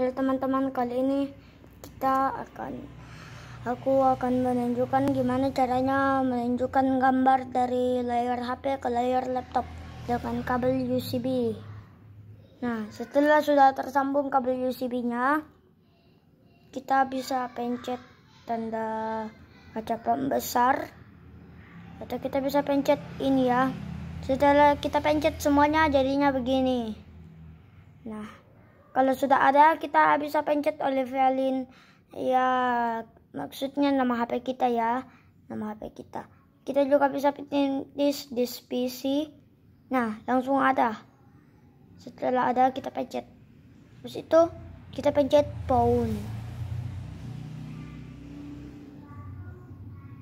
Halo teman-teman, kali ini kita akan aku akan menunjukkan gimana caranya menunjukkan gambar dari layar HP ke layar laptop dengan kabel USB. Nah, setelah sudah tersambung kabel USB-nya, kita bisa pencet tanda kaca pembesar atau kita bisa pencet ini ya. Setelah kita pencet semuanya jadinya begini. Nah, kalau sudah ada, kita bisa pencet olive violin ya maksudnya nama HP kita ya, nama HP kita. Kita juga bisa pencet this this PC. Nah, langsung ada. Setelah ada kita pencet. Terus itu kita pencet phone.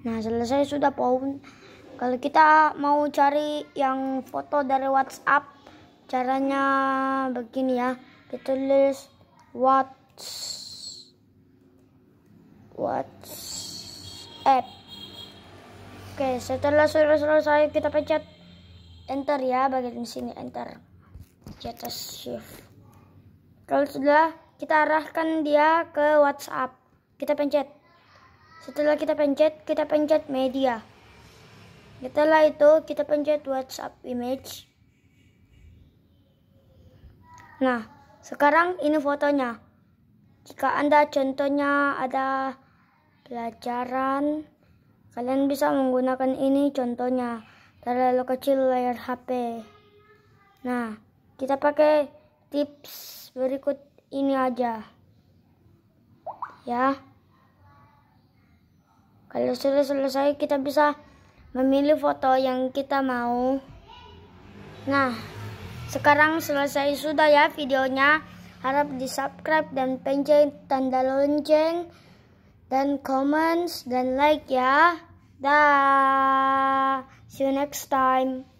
Nah, selesai sudah phone. Kalau kita mau cari yang foto dari WhatsApp, caranya begini ya tulis what's WhatsApp oke setelah sudah selesai kita pencet enter ya bagian sini enter kita shift kalau sudah kita arahkan dia ke WhatsApp kita pencet setelah kita pencet kita pencet media setelah itu kita pencet WhatsApp image Nah, sekarang ini fotonya. Jika Anda contohnya ada pelajaran, kalian bisa menggunakan ini contohnya. Terlalu kecil layar HP. Nah, kita pakai tips berikut ini aja. Ya. Kalau sudah selesai kita bisa memilih foto yang kita mau. Nah, sekarang selesai sudah ya videonya. Harap di subscribe dan pencet tanda lonceng dan comments dan like ya. Dah. See you next time.